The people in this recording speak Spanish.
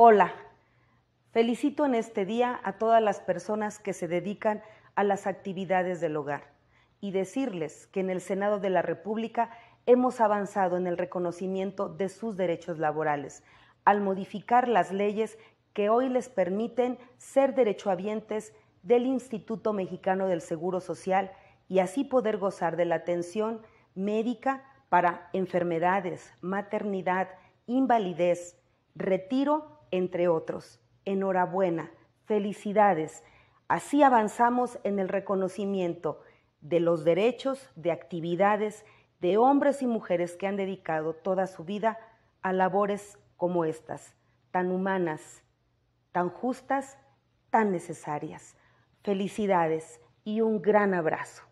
Hola, felicito en este día a todas las personas que se dedican a las actividades del hogar y decirles que en el Senado de la República hemos avanzado en el reconocimiento de sus derechos laborales al modificar las leyes que hoy les permiten ser derechohabientes del Instituto Mexicano del Seguro Social y así poder gozar de la atención médica para enfermedades, maternidad, invalidez, retiro entre otros. Enhorabuena, felicidades. Así avanzamos en el reconocimiento de los derechos, de actividades, de hombres y mujeres que han dedicado toda su vida a labores como estas, tan humanas, tan justas, tan necesarias. Felicidades y un gran abrazo.